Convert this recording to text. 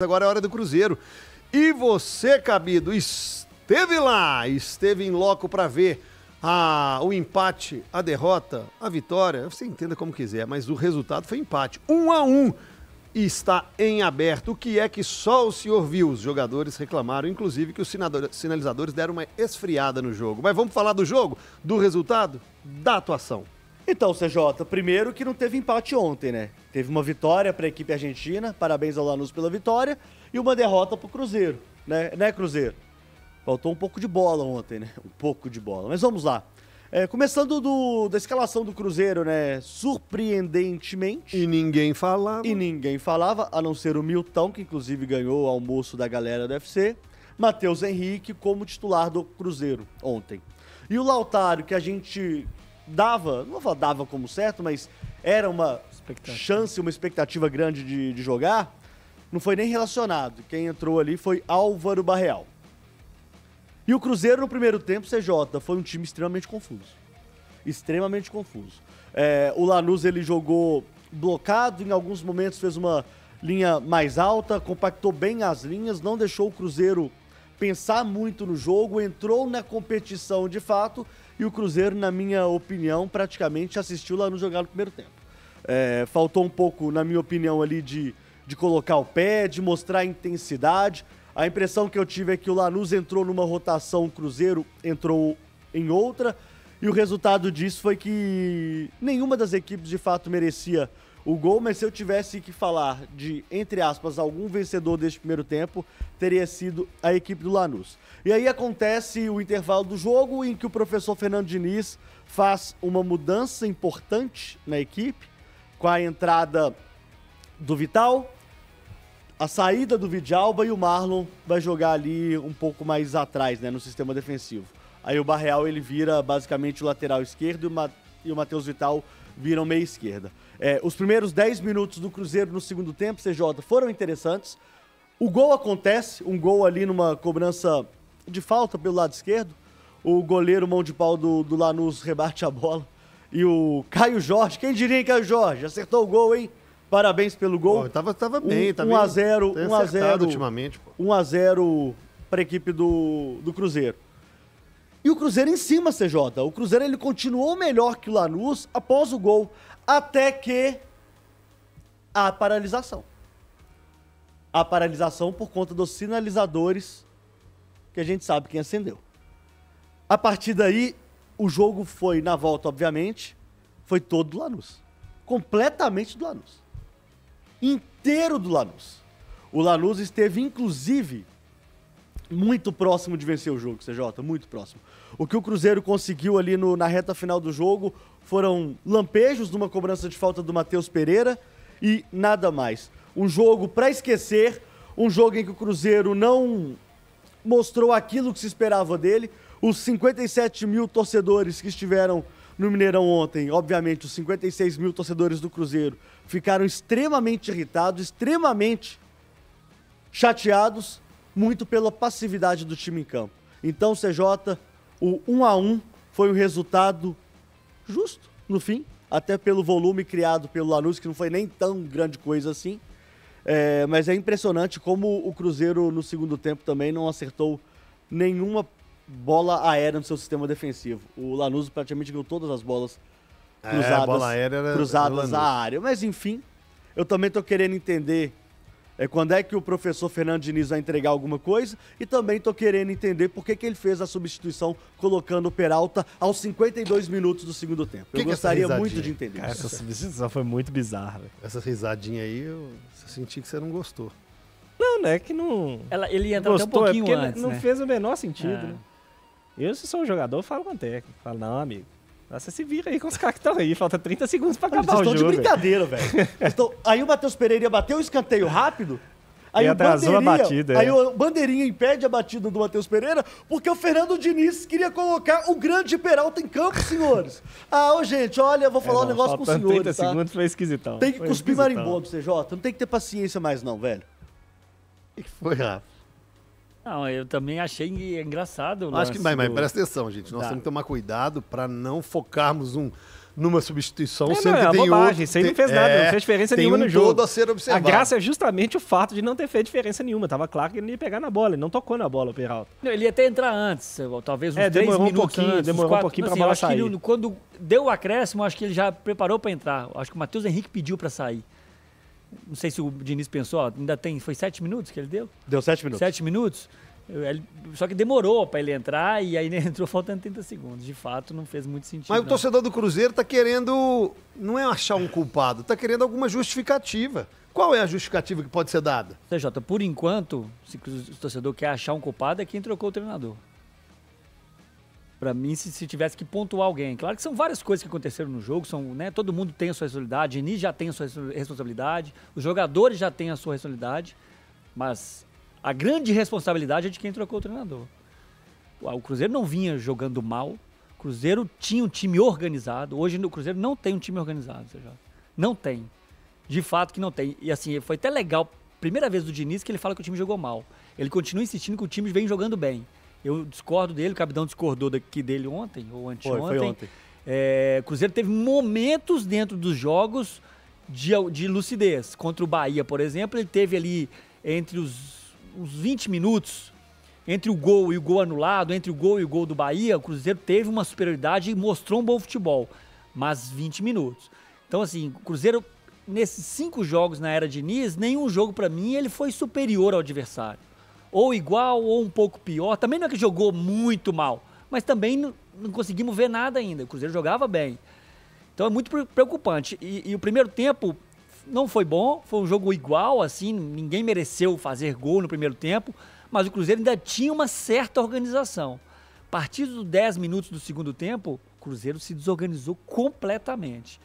Agora é hora do Cruzeiro. E você, Cabido, esteve lá, esteve em loco para ver a, o empate, a derrota, a vitória. Você entenda como quiser, mas o resultado foi empate. Um a um e está em aberto. O que é que só o senhor viu? Os jogadores reclamaram, inclusive, que os sinalizadores deram uma esfriada no jogo. Mas vamos falar do jogo, do resultado, da atuação. Então, CJ, primeiro que não teve empate ontem, né? Teve uma vitória para a equipe argentina, parabéns ao Lanús pela vitória, e uma derrota para o Cruzeiro, né? né, Cruzeiro? Faltou um pouco de bola ontem, né? Um pouco de bola. Mas vamos lá. É, começando do, da escalação do Cruzeiro, né? Surpreendentemente. E ninguém falava. E ninguém falava, a não ser o Milton, que inclusive ganhou o almoço da galera do UFC. Matheus Henrique como titular do Cruzeiro ontem. E o Lautaro, que a gente dava, não dava como certo, mas era uma chance, uma expectativa grande de, de jogar, não foi nem relacionado. Quem entrou ali foi Álvaro Barreal. E o Cruzeiro no primeiro tempo, CJ, foi um time extremamente confuso. Extremamente confuso. É, o Lanús ele jogou blocado, em alguns momentos fez uma linha mais alta, compactou bem as linhas, não deixou o Cruzeiro pensar muito no jogo, entrou na competição de fato e o Cruzeiro, na minha opinião, praticamente assistiu o Lanús jogar no primeiro tempo. É, faltou um pouco, na minha opinião, ali de, de colocar o pé, de mostrar a intensidade. A impressão que eu tive é que o Lanús entrou numa rotação, o Cruzeiro entrou em outra. E o resultado disso foi que nenhuma das equipes de fato merecia o gol, mas se eu tivesse que falar de, entre aspas, algum vencedor deste primeiro tempo, teria sido a equipe do Lanús. E aí acontece o intervalo do jogo em que o professor Fernando Diniz faz uma mudança importante na equipe com a entrada do Vital, a saída do Vidalba e o Marlon vai jogar ali um pouco mais atrás, né, no sistema defensivo. Aí o Barreal ele vira basicamente o lateral esquerdo e o, o Matheus Vital viram meia esquerda. É, os primeiros 10 minutos do Cruzeiro no segundo tempo, CJ, foram interessantes. O gol acontece, um gol ali numa cobrança de falta pelo lado esquerdo. O goleiro mão de pau do, do Lanús rebate a bola e o Caio Jorge. Quem diria, hein, Caio Jorge? Acertou o gol, hein? Parabéns pelo gol. Pô, tava, tava bem, um, tá 1 a 0 1 a 0 ultimamente, pô. 1 a 0 para a equipe do, do Cruzeiro. E o Cruzeiro em cima, CJ. O Cruzeiro ele continuou melhor que o Lanús após o gol, até que a paralisação. A paralisação por conta dos sinalizadores que a gente sabe quem acendeu. A partir daí, o jogo foi, na volta, obviamente, foi todo do Lanús. Completamente do Lanús. Inteiro do Lanús. O Lanús esteve, inclusive, muito próximo de vencer o jogo, CJ, muito próximo. O que o Cruzeiro conseguiu ali no, na reta final do jogo foram lampejos numa cobrança de falta do Matheus Pereira e nada mais. Um jogo para esquecer, um jogo em que o Cruzeiro não mostrou aquilo que se esperava dele, os 57 mil torcedores que estiveram no Mineirão ontem, obviamente, os 56 mil torcedores do Cruzeiro ficaram extremamente irritados, extremamente chateados, muito pela passividade do time em campo. Então, CJ, o 1 a 1 foi um resultado justo, no fim, até pelo volume criado pelo Lanús, que não foi nem tão grande coisa assim. É, mas é impressionante como o Cruzeiro no segundo tempo também não acertou nenhuma bola aérea no seu sistema defensivo. O Lanús praticamente ganhou todas as bolas é, cruzadas, é, bola era, cruzadas à área. Mas enfim, eu também estou querendo entender é, quando é que o professor Fernando Diniz vai entregar alguma coisa e também estou querendo entender por que, que ele fez a substituição colocando o Peralta aos 52 minutos do segundo tempo. Que eu que gostaria muito de entender. Cara, essa substituição foi muito bizarra. Véio. Essa risadinha aí, eu senti que você não gostou. Não, né? Que não. Ela, ele entra gostou, até um é pouquinho é antes. Não né? fez o menor sentido, é. né? Eu, se sou um jogador, falo com o técnico. Falo, não, amigo. Você se vira aí com os caras que estão aí. Falta 30 segundos pra acabar Vocês o jogo. Vocês estão de brincadeira, velho. Aí o Matheus Pereira ia bater o escanteio rápido. Aí e atrasou a batida. É. Aí é. o Bandeirinha impede a batida do Matheus Pereira, porque o Fernando Diniz queria colocar o grande Peralta em campo, senhores. ah, ô, gente, olha, vou falar é, não, um negócio com os senhores. 30 tá? segundos foi esquisitão. Tem que foi cuspir marimbondo, CJ. Não tem que ter paciência mais, não, velho. O que foi, Rafa? Não, eu também achei engraçado. Acho que, mas, mas do... presta atenção, gente. Nós tá. temos que tomar cuidado para não focarmos um numa substituição, é, sendo não, é que tem bobagem, outro, Isso aí não fez nada, não é, fez diferença nenhuma um no jogo. Todo a, ser observado. a graça é justamente o fato de não ter feito diferença nenhuma. Tava claro que ele não ia pegar na bola, ele não tocou na bola, o Peralta. Não, ele ia até entrar antes, talvez uns é, três minutos. Um pouquinho, antes, demorou quatro, um pouquinho pra assim, bola sair. Ele, quando deu o acréscimo, acho que ele já preparou para entrar. Acho que o Matheus Henrique pediu para sair. Não sei se o Diniz pensou, ainda tem. Foi sete minutos que ele deu? Deu sete minutos. Sete minutos? Ele, só que demorou para ele entrar e aí ele entrou faltando 30 segundos. De fato, não fez muito sentido. Mas não. o torcedor do Cruzeiro está querendo. Não é achar um culpado, está querendo alguma justificativa. Qual é a justificativa que pode ser dada? CJ, por enquanto, se o torcedor quer achar um culpado, é quem trocou o treinador para mim se, se, tivesse que pontuar alguém. Claro que são várias coisas que aconteceram no jogo, são, né, todo mundo tem a sua responsabilidade, Geni já tem a sua responsabilidade, os jogadores já têm a sua responsabilidade, mas a grande responsabilidade é de quem trocou o treinador. O Cruzeiro não vinha jogando mal, o Cruzeiro tinha um time organizado, hoje o Cruzeiro não tem um time organizado, seja, não tem. De fato que não tem. E assim, foi até legal, primeira vez do Diniz que ele fala que o time jogou mal. Ele continua insistindo que o time vem jogando bem. Eu discordo dele, o Cabidão discordou daqui dele ontem, ou anteontem. Foi, foi ontem. É, Cruzeiro teve momentos dentro dos jogos de, de lucidez. Contra o Bahia, por exemplo, ele teve ali entre os uns 20 minutos, entre o gol e o gol anulado, entre o gol e o gol do Bahia, o Cruzeiro teve uma superioridade e mostrou um bom futebol, mas 20 minutos. Então, assim, o Cruzeiro, nesses cinco jogos na era de Diniz, nenhum jogo, para mim, ele foi superior ao adversário ou igual ou um pouco pior. Também não é que jogou muito mal, mas também não, não conseguimos ver nada ainda. O Cruzeiro jogava bem. Então é muito preocupante. E, e, o primeiro tempo não foi bom, foi um jogo igual, assim, ninguém mereceu fazer gol no primeiro tempo, mas o Cruzeiro ainda tinha uma certa organização. A partir dos 10 minutos do segundo tempo, o Cruzeiro se desorganizou completamente.